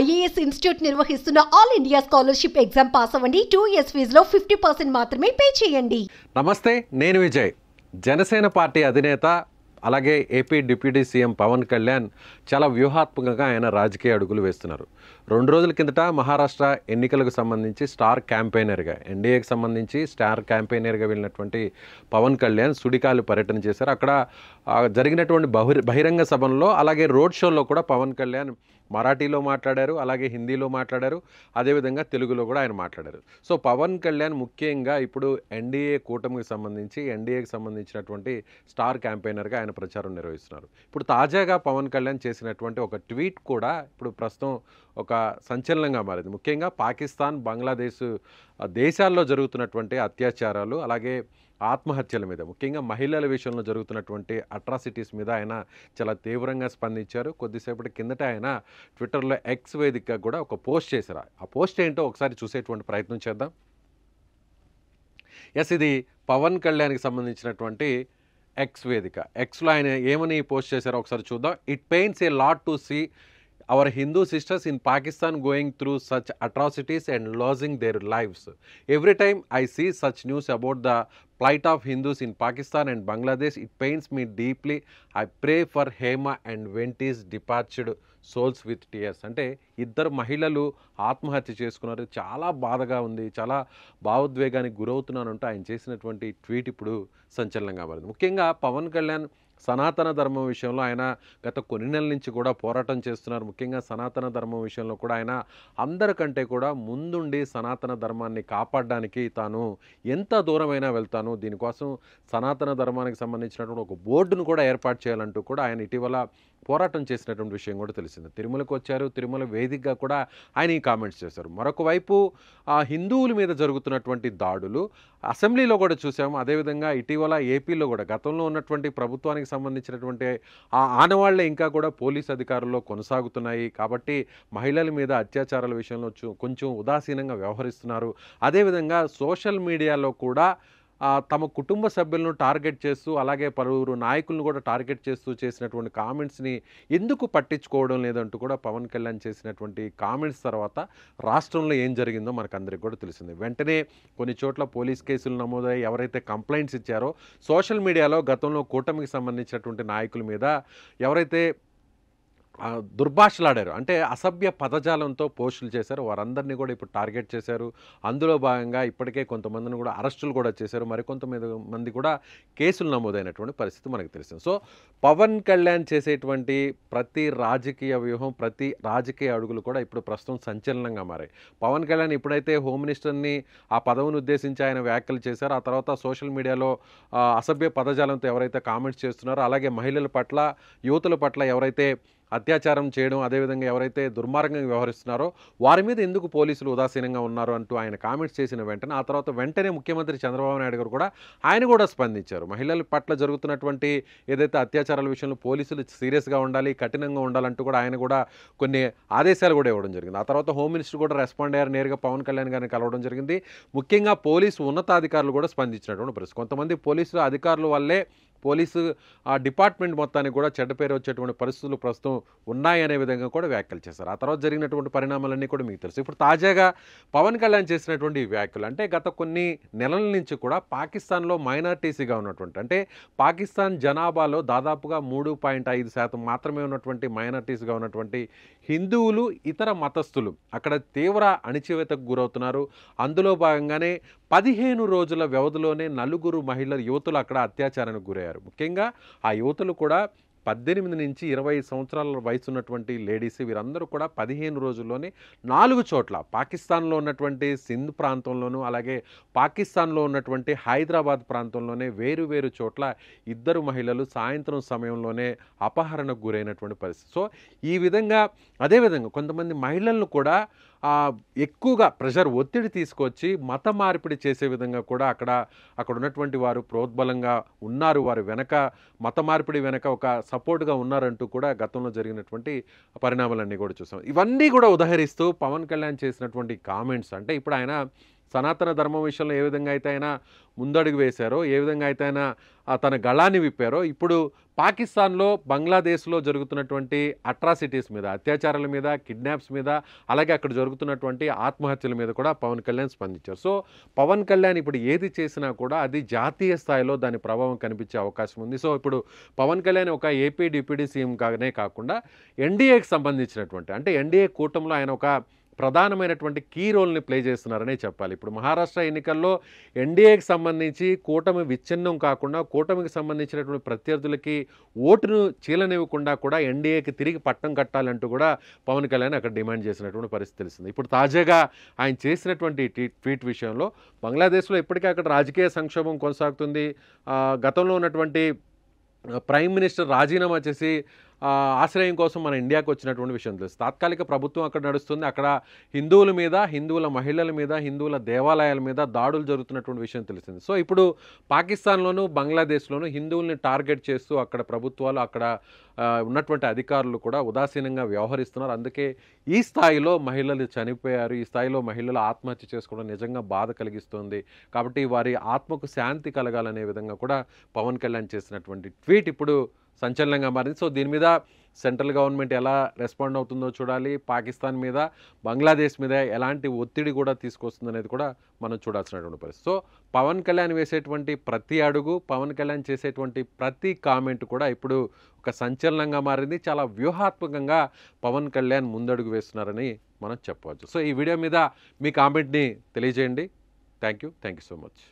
IAS institute నిర్వహిస్తున్న all India scholarship exam pass అవ్వండి two years ఫీజులో ఫిఫ్టీ పర్సెంట్ మాత్రమే పే చేయండి నమస్తే నేను విజయ్ జనసేన పార్టీ అధినేత అలాగే AP deputy CM Pawan Kalyan చాలా వ్యూహాత్మకంగా ఆయన రాజకీయ అడుగులు వేస్తున్నారు రెండు రోజుల కిందట మహారాష్ట్ర ఎన్నికలకు సంబంధించి స్టార్ క్యాంపెయినర్గా ఎన్డీఏకి సంబంధించి స్టార్ క్యాంపెయినర్గా వెళ్ళినటువంటి పవన్ కళ్యాణ్ సుడికాలు పర్యటన చేశారు అక్కడ జరిగినటువంటి బహిరంగ సభల్లో అలాగే రోడ్ షోలో కూడా పవన్ కళ్యాణ్ మరాఠీలో మాట్లాడారు అలాగే హిందీలో మాట్లాడారు అదేవిధంగా తెలుగులో కూడా ఆయన మాట్లాడారు సో పవన్ కళ్యాణ్ ముఖ్యంగా ఇప్పుడు ఎన్డీఏ కూటమికి సంబంధించి ఎన్డీఏకి సంబంధించినటువంటి స్టార్ క్యాంపెయినర్గా ఆయన ప్రచారం నిర్వహిస్తున్నారు ఇప్పుడు తాజాగా పవన్ కళ్యాణ్ చేసినటువంటి ఒక ట్వీట్ కూడా ఇప్పుడు ప్రస్తుతం ఒక సంచలనంగా మారింది ముఖ్యంగా పాకిస్తాన్ బంగ్లాదేశ్ దేశాల్లో జరుగుతున్నటువంటి అత్యాచారాలు అలాగే ఆత్మహత్యల మీద ముఖ్యంగా మహిళల విషయంలో జరుగుతున్నటువంటి అట్రాసిటీస్ మీద ఆయన చాలా తీవ్రంగా స్పందించారు కొద్దిసేపటి కిందట ఆయన ట్విట్టర్లో ఎక్స్ వేదికగా కూడా ఒక పోస్ట్ చేశారు ఆ పోస్ట్ ఏంటో ఒకసారి చూసేటువంటి ప్రయత్నం చేద్దాం ఎస్ ఇది పవన్ కళ్యాణ్కి సంబంధించినటువంటి ఎక్స్ వేదిక ఎక్స్లో ఆయన ఏమని పోస్ట్ చేశారో ఒకసారి చూద్దాం it pains a lot to see our Hindu sisters in Pakistan going through such atrocities and losing their lives every time I see such news about the flight of Hindus in Pakistan and Bangladesh it pains me deeply I pray for Hema and Venti's departed souls with tears అంటే ఇద్దరు మహిళలు ఆత్మహత్య చేసుకున్నారు చాలా బాధగా ఉంది చాలా భావోద్వేగానికి గురవుతున్నానంటూ ఆయన చేసినటువంటి ట్వీట్ ఇప్పుడు సంచలనంగా మారింది ముఖ్యంగా పవన్ కళ్యాణ్ సనాతన ధర్మం విషయంలో ఆయన గత కొన్ని నెలల నుంచి కూడా పోరాటం చేస్తున్నారు ముఖ్యంగా సనాతన ధర్మం విషయంలో కూడా ఆయన అందరికంటే కూడా ముందుండి సనాతన ధర్మాన్ని కాపాడడానికి తాను ఎంత దూరమైనా వెళ్తాను దీనికోసం సనాతన ధర్మానికి సంబంధించినటువంటి ఒక బోర్డును కూడా ఏర్పాటు చేయాలంటూ కూడా ఆయన ఇటీవల పోరాటం చేసినటువంటి విషయం కూడా తెలిసింది తిరుమలకు వచ్చారు తిరుమల వేదికగా కూడా ఆయన ఈ కామెంట్స్ చేశారు మరొక వైపు ఆ హిందువుల మీద జరుగుతున్నటువంటి దాడులు అసెంబ్లీలో కూడా చూసాము అదేవిధంగా ఇటీవల ఏపీలో కూడా గతంలో ఉన్నటువంటి ప్రభుత్వానికి సంబంధించినటువంటి ఆ ఆనవాళ్లే ఇంకా కూడా పోలీస్ అధికారుల్లో కొనసాగుతున్నాయి కాబట్టి మహిళల మీద అత్యాచారాల విషయంలో కొంచెం ఉదాసీనంగా వ్యవహరిస్తున్నారు అదేవిధంగా సోషల్ మీడియాలో కూడా తమ కుటుంబ సభ్యులను టార్గెట్ చేస్తూ అలాగే పలువురు నాయకులను కూడా టార్గెట్ చేస్తూ చేసినటువంటి కామెంట్స్ని ఎందుకు పట్టించుకోవడం లేదంటూ కూడా పవన్ కళ్యాణ్ చేసినటువంటి కామెంట్స్ తర్వాత రాష్ట్రంలో ఏం జరిగిందో మనకు అందరికీ కూడా తెలిసింది వెంటనే కొన్ని చోట్ల పోలీస్ కేసులు నమోదయ్యి ఎవరైతే కంప్లైంట్స్ ఇచ్చారో సోషల్ మీడియాలో గతంలో కూటమికి సంబంధించినటువంటి నాయకుల మీద ఎవరైతే దుర్భాషలాడారు అంటే అసభ్య పదజాలంతో పోస్టులు చేశారు వారందరినీ కూడా ఇప్పుడు టార్గెట్ చేశారు అందులో భాగంగా ఇప్పటికే కొంతమందిని కూడా అరెస్టులు కూడా చేశారు మరికొంతమంది మంది కూడా కేసులు నమోదైనటువంటి పరిస్థితి మనకు తెలిసింది సో పవన్ కళ్యాణ్ చేసేటువంటి ప్రతి రాజకీయ వ్యూహం ప్రతి రాజకీయ అడుగులు కూడా ఇప్పుడు ప్రస్తుతం సంచలనంగా మారాయి పవన్ కళ్యాణ్ ఎప్పుడైతే హోమ్ మినిస్టర్ని ఆ పదవిని ఉద్దేశించి ఆయన వ్యాఖ్యలు చేశారు ఆ తర్వాత సోషల్ మీడియాలో అసభ్య పదజాలంతో ఎవరైతే కామెంట్స్ చేస్తున్నారో అలాగే మహిళల పట్ల యువతుల పట్ల ఎవరైతే అత్యాచారం చేయడం అదేవిధంగా ఎవరైతే దుర్మార్గంగా వ్యవహరిస్తున్నారో వారి మీద ఎందుకు పోలీసులు ఉదాసీనంగా ఉన్నారు అంటూ ఆయన కామెంట్స్ చేసిన వెంటనే ఆ తర్వాత వెంటనే ముఖ్యమంత్రి చంద్రబాబు నాయుడు గారు కూడా ఆయన కూడా స్పందించారు మహిళల పట్ల జరుగుతున్నటువంటి ఏదైతే అత్యాచారాల విషయంలో పోలీసులు సీరియస్గా ఉండాలి కఠినంగా ఉండాలంటూ కూడా ఆయన కూడా కొన్ని ఆదేశాలు కూడా ఇవ్వడం జరిగింది ఆ తర్వాత హోమ్ మినిస్టర్ కూడా రెస్పాండ్ అయ్యారు నేరుగా పవన్ కళ్యాణ్ గారిని కలవడం జరిగింది ముఖ్యంగా పోలీసు ఉన్నతాధికారులు కూడా స్పందించినటువంటి పరిస్థితి కొంతమంది పోలీసులు అధికారుల వల్లే పోలీసు ఆ డిపార్ట్మెంట్ మొత్తానికి కూడా చెడ్డ పేరు వచ్చేటువంటి పరిస్థితులు ప్రస్తుతం ఉన్నాయనే విధంగా కూడా వ్యాఖ్యలు చేశారు ఆ తర్వాత జరిగినటువంటి పరిణామాలన్నీ కూడా మీకు తెలుసు ఇప్పుడు తాజాగా పవన్ కళ్యాణ్ చేసినటువంటి వ్యాఖ్యలు అంటే గత కొన్ని నెలల నుంచి కూడా పాకిస్తాన్లో మైనార్టీసీగా ఉన్నటువంటి అంటే పాకిస్తాన్ జనాభాలో దాదాపుగా మూడు పాయింట్ ఐదు శాతం మాత్రమే ఉన్నటువంటి మైనార్టీస్గా ఉన్నటువంటి హిందువులు ఇతర మతస్థులు అక్కడ తీవ్ర అణిచివేతకు గురవుతున్నారు అందులో భాగంగానే పదిహేను రోజుల వ్యవధిలోనే నలుగురు మహిళలు యువతులు అక్కడ అత్యాచారానికి గురయ్యారు ముఖ్యంగా ఆ యువతులు కూడా పద్దెనిమిది నుంచి ఇరవై సంవత్సరాల వయసు ఉన్నటువంటి లేడీస్ వీరందరూ కూడా పదిహేను రోజుల్లోనే నాలుగు చోట్ల పాకిస్తాన్లో ఉన్నటువంటి సింధ్ ప్రాంతంలోనూ అలాగే పాకిస్తాన్లో ఉన్నటువంటి హైదరాబాద్ ప్రాంతంలోనే వేరు వేరు చోట్ల ఇద్దరు మహిళలు సాయంత్రం సమయంలోనే అపహరణకు గురైనటువంటి పరిస్థితి సో ఈ విధంగా అదేవిధంగా కొంతమంది మహిళలను కూడా ఎక్కువగా ప్రెషర్ ఒత్తిడి తీసుకొచ్చి మత మార్పిడి చేసే విధంగా కూడా అక్కడ అక్కడ ఉన్నటువంటి వారు ప్రోద్బలంగా ఉన్నారు వారు వెనక మత మార్పిడి వెనక ఒక సపోర్ట్గా ఉన్నారంటూ కూడా గతంలో జరిగినటువంటి పరిణామాలన్నీ కూడా చూసాం ఇవన్నీ కూడా ఉదహరిస్తూ పవన్ కళ్యాణ్ చేసినటువంటి కామెంట్స్ అంటే ఇప్పుడు ఆయన సనాతన ధర్మం విషయంలో ఏ విధంగా అయితే ఆయన ముందడుగు వేశారో ఏ విధంగా అయితే ఆయన తన గళాన్ని విప్పారో ఇప్పుడు పాకిస్తాన్లో బంగ్లాదేశ్లో జరుగుతున్నటువంటి అట్రాసిటీస్ మీద అత్యాచారాల మీద కిడ్నాప్స్ మీద అలాగే అక్కడ జరుగుతున్నటువంటి ఆత్మహత్యల మీద కూడా పవన్ కళ్యాణ్ స్పందించారు సో పవన్ కళ్యాణ్ ఇప్పుడు ఏది చేసినా కూడా అది జాతీయ స్థాయిలో దాని ప్రభావం కనిపించే అవకాశం ఉంది సో ఇప్పుడు పవన్ కళ్యాణ్ ఒక ఏపీ డిప్యూటీ సీఎం కానే కాకుండా ఎన్డీఏకి సంబంధించినటువంటి అంటే ఎన్డీఏ కూటమిలో ఆయన ఒక ప్రధానమైనటువంటి కీ రోల్ని ప్లే చేస్తున్నారనే చెప్పాలి ఇప్పుడు మహారాష్ట్ర ఎన్నికల్లో ఎన్డీఏకి సంబంధించి కూటమి విచ్ఛిన్నం కాకుండా కూటమికి సంబంధించినటువంటి ప్రత్యర్థులకి ఓటును చీలనివ్వకుండా కూడా ఎన్డీఏకి తిరిగి పట్టం కట్టాలంటూ కూడా పవన్ కళ్యాణ్ అక్కడ డిమాండ్ చేసినటువంటి పరిస్థితి తెలిసింది ఇప్పుడు తాజాగా ఆయన చేసినటువంటి ట్వీట్ విషయంలో బంగ్లాదేశ్లో ఇప్పటికే అక్కడ రాజకీయ సంక్షోభం కొనసాగుతుంది గతంలో ఉన్నటువంటి ప్రైమ్ మినిస్టర్ రాజీనామా చేసి ఆశ్రయం కోసం మన ఇండియాకు వచ్చినటువంటి విషయం తెలుసు తాత్కాలిక ప్రభుత్వం అక్కడ నడుస్తుంది అక్కడ హిందువుల మీద హిందువుల మహిళల మీద హిందువుల దేవాలయాల మీద దాడులు జరుగుతున్నటువంటి విషయం తెలిసింది సో ఇప్పుడు పాకిస్తాన్లోనూ బంగ్లాదేశ్లోనూ హిందువుల్ని టార్గెట్ చేస్తూ అక్కడ ప్రభుత్వాలు అక్కడ ఉన్నటువంటి అధికారులు కూడా ఉదాసీనంగా వ్యవహరిస్తున్నారు అందుకే ఈ స్థాయిలో మహిళలు చనిపోయారు ఈ స్థాయిలో మహిళలు ఆత్మహత్య చేసుకోవడం నిజంగా బాధ కలిగిస్తుంది కాబట్టి వారి ఆత్మకు శాంతి కలగాలనే విధంగా కూడా పవన్ కళ్యాణ్ చేసినటువంటి ట్వీట్ ఇప్పుడు సంచలనంగా మారింది సో దీని మీద సెంట్రల్ గవర్నమెంట్ ఎలా రెస్పాండ్ అవుతుందో చూడాలి పాకిస్తాన్ మీద బంగ్లాదేశ్ మీద ఎలాంటి ఒత్తిడి కూడా తీసుకొస్తుందనేది కూడా మనం చూడాల్సినటువంటి పరిస్థితి సో పవన్ కళ్యాణ్ వేసేటువంటి ప్రతి అడుగు పవన్ కళ్యాణ్ చేసేటువంటి ప్రతి కామెంట్ కూడా ఇప్పుడు ఒక సంచలనంగా మారింది చాలా వ్యూహాత్మకంగా పవన్ కళ్యాణ్ ముందడుగు వేస్తున్నారని మనం చెప్పవచ్చు సో ఈ వీడియో మీద మీ కామెంట్ని తెలియజేయండి thank you thank you so much